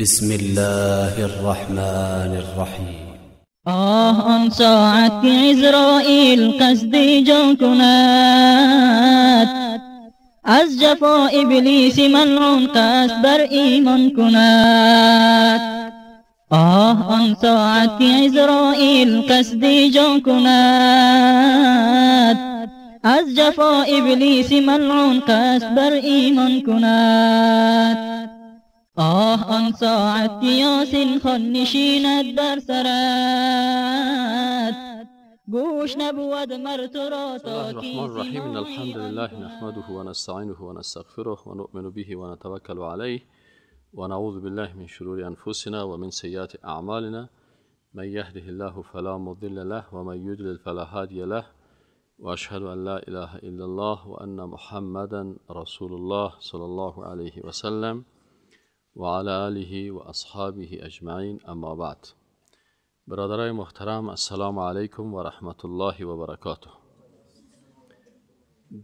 بسم الله الرحمن الرحيم آه آن ساعت که قصدي قصد جان کند از جفا ابلیس ملعون قصد بر ایمان کند آه آن ساعت که قصدي قصد جان کند از جفا ابلیس ملعون قصد بر ایمان کند آه آن ساعت یاسین خان نشیند بر سرت گوش نبود مر تو را تا الرحمن الرحيم ان الحمد لله نحمده ونستعينه ونستغفره ونؤمن به ونتوكل عليه ونعوذ بالله من شرور أنفسنا ومن سيئات أعمالنا من يهده الله فلا مضل له ومن يضلل فلا هادي له وأشهد أن لا إله إلا الله وأن محمدا رسول الله صلى الله عليه وسلم وعلی آله و اصحابه اجمعین اما بعد برادران محترم السلام علیکم و رحمت الله و برکاته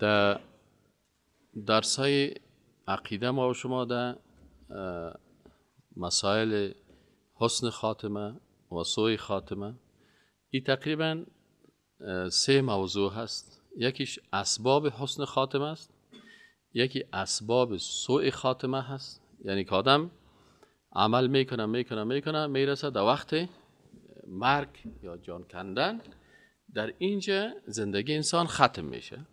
در درسای عقیده ما و شما در مسائل حسن خاتمه و سوی خاتمه ای تقریبا سه موضوع هست یکیش اسباب حسن خاتمه است یکی اسباب سوء خاتمه هست یعنی که آدم عمل میکنه میکنه میکنه میرسه در وقت مرگ یا جان کندن در اینجا زندگی انسان ختم میشه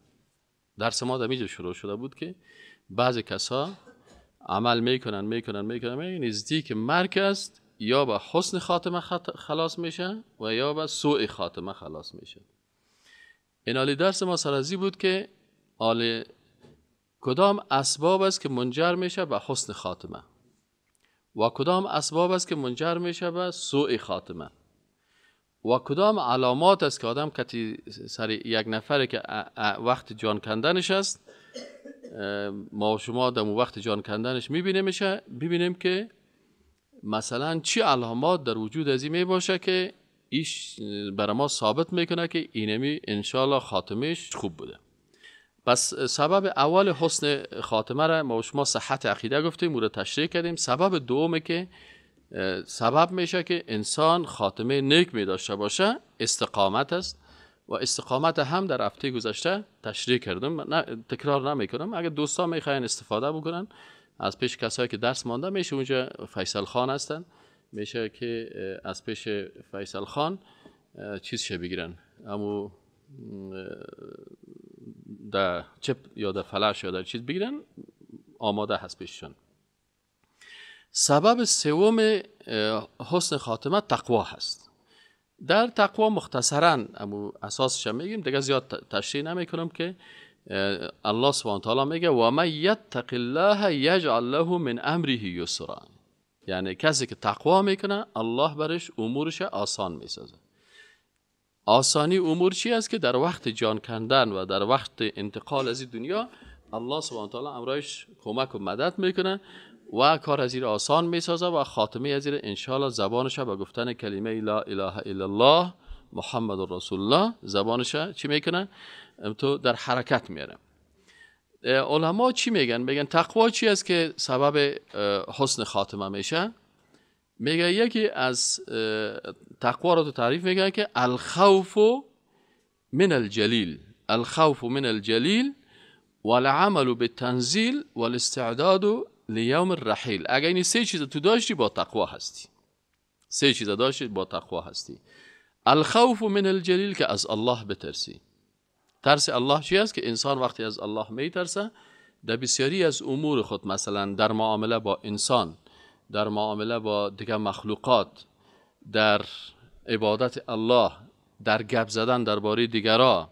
درس ما در اینجا شروع شده بود که بعضی کسا عمل میکنن میکنن میکنن میکنن یعنی نزدیک مرگ است یا به حسن خاتمه خلاص میشه و یا به سوء خاتمه خلاص میشه این درس ما سرازی بود که آل کدام اسباب است که منجر میشه به حسن خاتمه و کدام اسباب است که منجر میشه به سوء خاتمه و کدام علامات است که آدم کتی سر یک نفره که وقت جان کندنش است ما و شما در وقت جان کندنش میبینیم ببینیم که مثلا چی علامات در وجود از این می باشه که ایش بر ما ثابت میکنه که اینمی انشالله خاتمش خوب بوده پس سبب اول حسن خاتمه را ما شما صحت عقیده گفتیم و را تشریح کردیم سبب دومه که سبب میشه که انسان خاتمه نیک می داشته باشه استقامت است و استقامت هم در هفته گذشته تشریح کردم نه تکرار نمی کنم اگر دوستان میخواین استفاده بکنن از پیش کسایی که درس مانده میشه اونجا فیصل خان هستن میشه که از پیش فیصل خان چیز بگیرن اما در چپ یا در فلش یا در چیز بگیرن آماده هست پیششون سبب سوم حسن خاتمه تقوا هست در تقوا مختصرا امو اساسش هم میگیم دیگه زیاد تشریح نمیکنم که الله سبحانه تعالی میگه و من یتق الله یجعل له من امره یسرا یعنی کسی که تقوا میکنه الله برش امورش آسان میسازه آسانی امور چی است که در وقت جان کندن و در وقت انتقال از دنیا الله سبحانه و تعالی امرایش کمک و مدد میکنه و کار از آسان میسازه و خاتمه از شاء زبانش با گفتن کلمه لا اله الا الله محمد رسول الله زبانش چی میکنه تو در حرکت میاره علما چی میگن میگن تقوا چی است که سبب حسن خاتمه میشه میگه یکی از تقوا رو تو تعریف که الخوف من الجلیل الخوف من الجلیل والعمل بالتنزیل والاستعداد لیوم الرحیل اگر این سه چیز تو داشتی با تقوا هستی سه چیز داشتی با تقوا هستی الخوف من الجلیل که از الله بترسی ترس الله چی که انسان وقتی از الله میترسه در بسیاری از امور خود مثلا در معامله با انسان در معامله با دیگر مخلوقات در عبادت الله در گپ زدن درباره دیگرا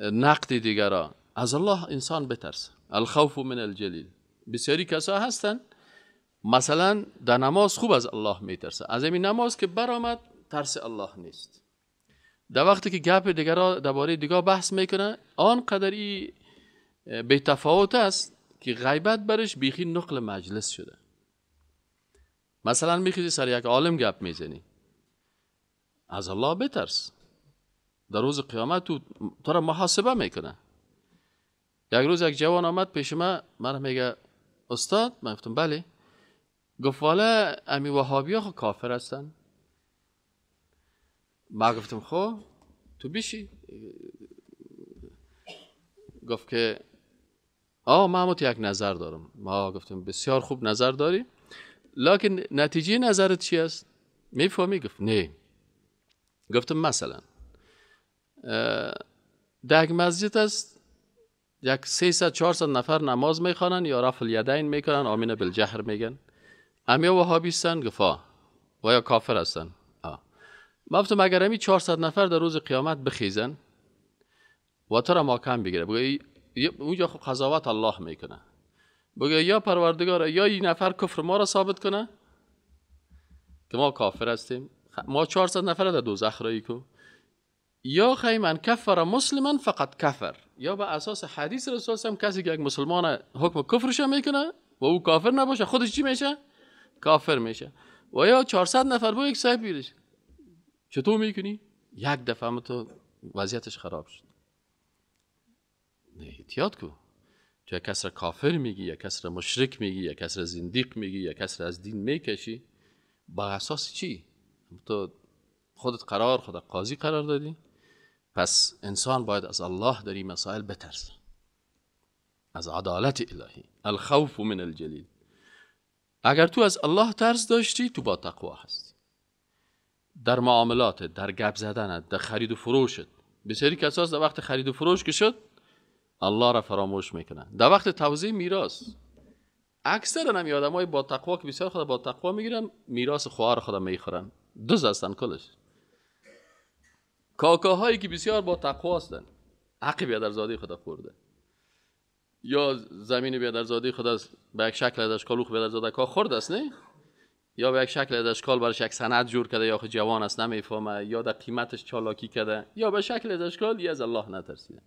نقد دیگرا از الله انسان بترسه الخوف من الجلیل بسیاری کسا هستن مثلا در نماز خوب از الله میترسه از این نماز که برآمد ترس الله نیست در وقتی که گپ دیگرا درباره دیگا بحث میکنه آنقدر قدری به تفاوت است که غیبت برش بیخی نقل مجلس شده مثلا میخیزی سر یک عالم گپ میزنی از الله بترس در روز قیامت تو تو را محاسبه میکنه یک روز یک جوان آمد پیش ما من میگه استاد من گفتم بله گفت والا امی وهابی ها خب کافر هستن ما گفتم خو خب، تو بیشی گفت که آه ما یک نظر دارم ما گفتم بسیار خوب نظر داری لکن نتیجه نظرت چی است میفهمی گفت نه گفتم مثلا در مسجد است یک 300 400 نفر نماز میخوانن یا رفع الیدین میکنن آمین بالجهر میگن امیا وهابی هستن گفا و یا کافر هستن گفتم اگر 400 نفر در روز قیامت بخیزن و تو را ما کم بگیره اونجا خب قضاوت الله میکنه بگه یا پروردگار یا این نفر کفر ما را ثابت کنه که ما کافر هستیم ما 400 نفر در دوزخ رایی کو یا خیلی من کفر مسلمان فقط کفر یا به اساس حدیث رسول هم کسی که یک مسلمان حکم کفرش میکنه و او کافر نباشه خودش چی میشه کافر میشه و یا 400 نفر با یک صاحب بیرش چطور میکنی یک دفعه تو وضعیتش خراب شد نه احتیاط کو تو یک کس کافر میگی یک کسر مشرک میگی یک کس زندیق میگی یک کسر از دین میکشی با اساس چی تو خودت قرار خودت قاضی قرار دادی پس انسان باید از الله در این مسائل بترسه از عدالت الهی الخوف من الجلیل اگر تو از الله ترس داشتی تو با تقوا هستی در معاملات در گپ زدنت در خرید و فروشت بسیاری کساس در وقت خرید و فروش که شد الله را فراموش میکنن در وقت توضیح میراث اکثر هم های با تقوا که بسیار خود با تقوا میگیرن میراث خواهر خدا میخورن دوز هستن کلش کاکاهایی که بسیار با تقوا هستن حق بیادرزادی خدا خورده یا زمین بیادرزادی خود از به یک شکل از اشکال بیادرزاده کا خورد است نه یا به یک شکل از اشکال برش یک سند جور کرده یا خود جوان است نمیفهمه یا در قیمتش چالاکی کرده یا به شکل از اشکال از الله نترسیده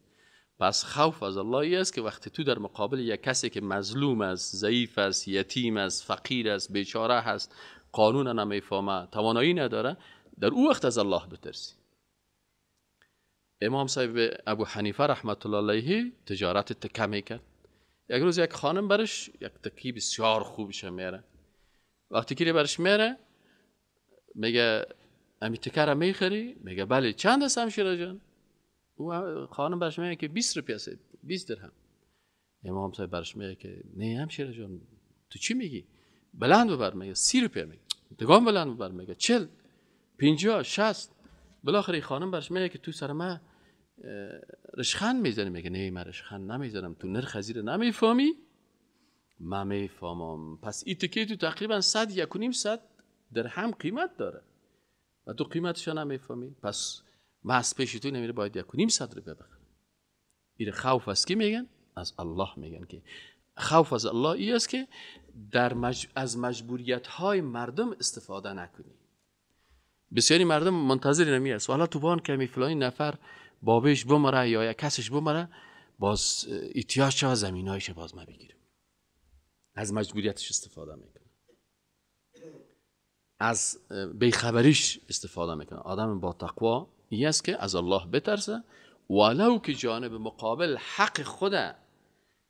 پس خوف از الله ای است که وقتی تو در مقابل یک کسی که مظلوم است ضعیف است یتیم است فقیر است بیچاره است قانون نمیفهمه توانایی نداره در او وقت از الله بترسی امام صاحب ابو حنیفه رحمت الله علیه تجارت تکه میکرد یک روز یک خانم برش یک تکی بسیار خوبش میره وقتی که برش میره میگه امی تکه را میخری میگه بله چند است همشیره جان او خانم برش میگه که 20 روپیه است 20 درهم امام صاحب برش میگه که نه همشیره جان تو چی میگی بلند ببر میگه 30 روپیه میگه دگان بلند ببر میگه 40 50 60 بالاخره خانم برش میگه که تو سر من رشخن میزنی میگه نه من رشخن نمیزنم تو نرخ خزیر نمیفهمی من میفهمم پس این تکه تو تقریبا 100 نیم 100 درهم قیمت داره و تو قیمتش نمیفهمی پس ما از پیش تو نمیره باید یک نیم صد رو این خوف از کی میگن؟ از الله میگن که خوف از الله ای است که در از مجبوریت های مردم استفاده نکنی بسیاری مردم منتظر نمی است حالا تو بان کمی فلانی نفر بابش بمره یا یک کسش بمره باز ایتیاج چه زمینایش باز ما بگیریم از مجبوریتش استفاده میکنه از بیخبریش استفاده میکنه آدم با تقوا این است که از الله بترسه ولو که جانب مقابل حق خدا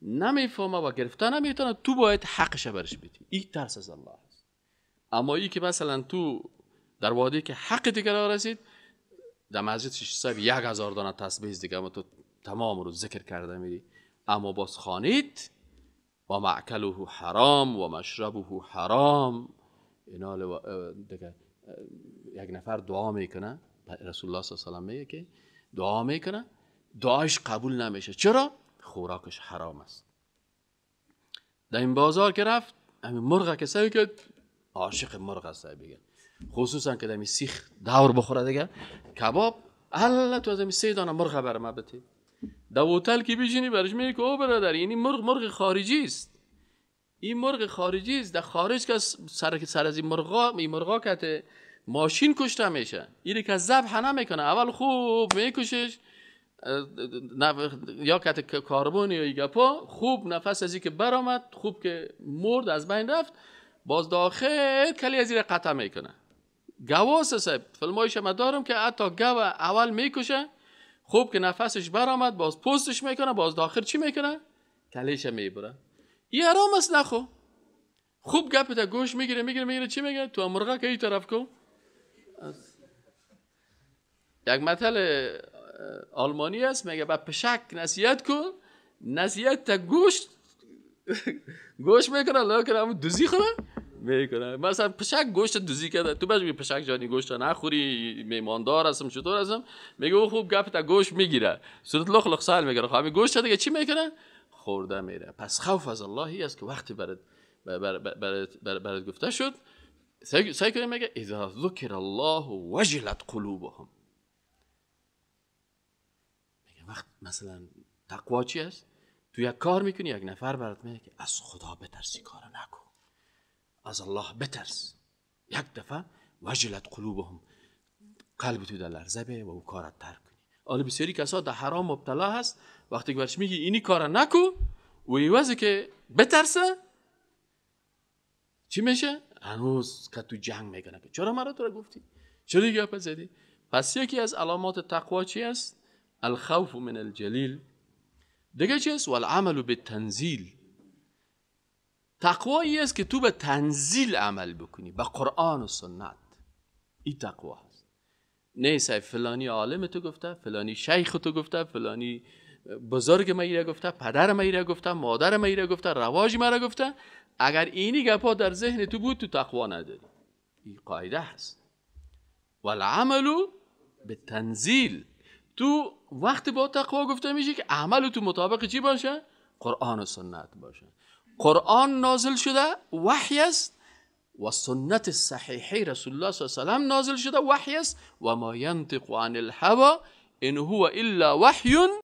نمیفهمه و گرفته نمیتونه تو باید حقش برش بدی این ترس از الله است اما این که مثلا تو در وادی که حق دیگر رسید در مسجد شیش صاحب یک هزار دانه تسبیح دیگه اما تو تمام رو ذکر کرده میری اما باز خانید و معکله حرام و مشربه حرام اینا یک نفر دعا میکنه رسول الله صلی الله علیه و میگه که دعا میکنه دعاش قبول نمیشه چرا خوراکش حرام است در این بازار که رفت همین مرغ کسایی که عاشق مرغ است بگن خصوصا که دمی سیخ دور بخوره دیگه کباب الله تو از سه دانه مرغ بر ما بده در هتل که بشینی برش میگه که او برادر یعنی مرغ مرغ خارجی است این مرغ خارجی است در خارج که سر سر از این مرغا این مرغا کته ماشین کشته میشه اینه که ذبح نمیکنه اول خوب میکشش یا کت کاربون یا گپا خوب نفس ازی که برامد خوب که مرد از بین رفت باز داخل کلی از زیر قطع میکنه گواس صاحب فلمایش ما دارم که حتی گو اول میکشه خوب که نفسش برآمد باز پستش میکنه باز داخل چی میکنه کلیش میبره یه آرام است نخو خوب تا گوش میگیره میگیره میگیره چی میگه تو مرغه که این طرف کن یک مثل آلمانی است میگه با پشک نصیحت کن نصیحت تا گوشت گوش میکنه لکن همون دوزی خوره میکنه مثلا پشک گوشت دوزی کرده تو بچه پشک جانی گوشت نخوری میماندار هستم چطور هستم میگه او خوب گپ تا گوشت میگیره صورت لخ لخ سال میگه خب گوشت دیگه چی میکنه خورده میره پس خوف از اللهی است که وقتی برد برد, برد, گفته شد سعی کنیم میگه اذا ذکر الله وجلت قلوبهم میگه وقت مثلا تقوا چی است تو یک کار میکنی یک نفر برات میگه که از خدا بترسی کار نکن از الله بترس یک دفعه وجلت قلوبهم قلب تو در لرزه به و او کارت ترک کنی حالا بسیاری کسا در حرام مبتلا هست وقتی که برش میگی اینی کار نکو و ایوازی که بترسه چی میشه هنوز که تو جنگ میکنه چرا مرا تو را گفتی چرا دیگه پس زدی پس یکی از علامات تقوا چی است الخوف من الجلیل دیگه چی عملو والعمل به تنزیل تقوایی است که تو به تنزیل عمل بکنی به قرآن و سنت این تقوا است نیست فلانی عالم تو گفته فلانی شیخ تو گفته فلانی بزرگ مایره گفته پدر مایره گفته مادر مایره گفته رواج مرا گفته اگر اینی گپا در ذهن تو بود تو تقوا نداری این قاعده هست و العمل به تنزیل تو وقت با تقوا گفته میشه که عمل تو مطابق چی باشه قرآن و سنت باشه قرآن نازل شده وحی است و سنت صحیحه رسول الله صلی الله علیه و نازل شده وحی است و ما ینطق عن الهوا ان هو الا وحی